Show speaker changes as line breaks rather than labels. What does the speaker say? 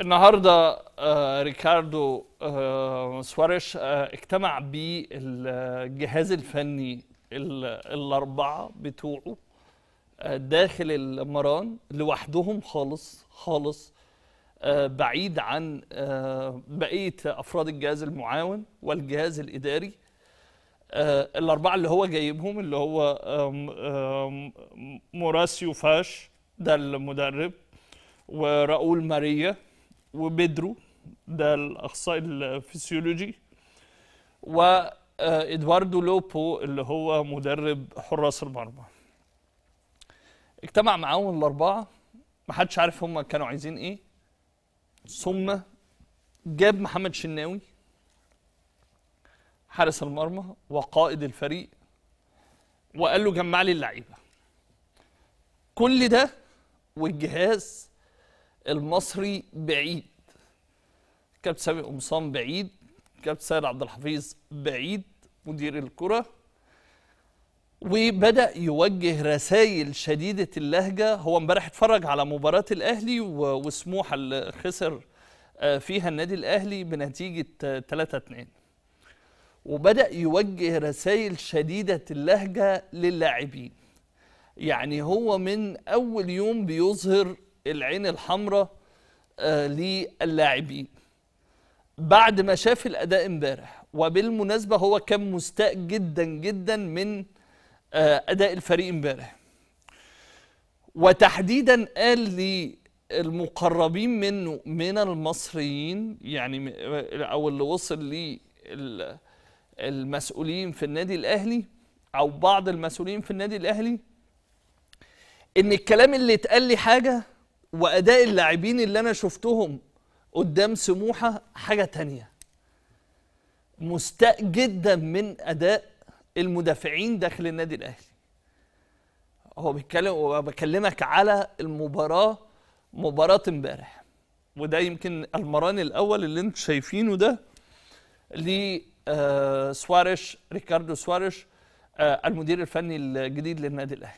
النهارده آه، ريكاردو آه، سواريش آه، اجتمع بالجهاز الفني الاربعه بتوعه داخل المران لوحدهم خالص خالص بعيد عن بقيه افراد الجهاز المعاون والجهاز الاداري الاربعه اللي هو جايبهم اللي هو موراسيو فاش ده المدرب وراؤول ماريا وبيدرو ده الاخصائي الفسيولوجي وادواردو آه، لوبو اللي هو مدرب حراس المرمى اجتمع معاهم الاربعه محدش عارف هم كانوا عايزين ايه ثم جاب محمد شناوي حارس المرمى وقائد الفريق وقال له جمع لي اللعيبه كل ده والجهاز المصري بعيد كابتن سامي قمصان بعيد كابتن سيد عبد الحفيظ بعيد مدير الكره وبدا يوجه رسائل شديده اللهجه هو امبارح اتفرج على مباراه الاهلي وسموحه اللي خسر آه، فيها النادي الاهلي بنتيجه 3 آه، 2 وبدا يوجه رسائل شديده اللهجه للاعبين يعني هو من اول يوم بيظهر العين الحمراء آه، للاعبين بعد ما شاف الاداء امبارح وبالمناسبه هو كان مستاء جدا جدا من آه، اداء الفريق امبارح وتحديدا قال لي المقربين منه من المصريين يعني آه، او اللي وصل لي المسؤولين في النادي الاهلي او بعض المسؤولين في النادي الاهلي ان الكلام اللي اتقال لي حاجه واداء اللاعبين اللي انا شفتهم قدام سموحه حاجه تانية مستاء جدا من اداء المدافعين داخل النادي الاهلي هو بيتكلم وبكلمك على المباراه مباراه امبارح وده يمكن المران الاول اللي انتم شايفينه ده ل آه، سواريش ريكاردو سواريش آه، المدير الفني الجديد للنادي الاهلي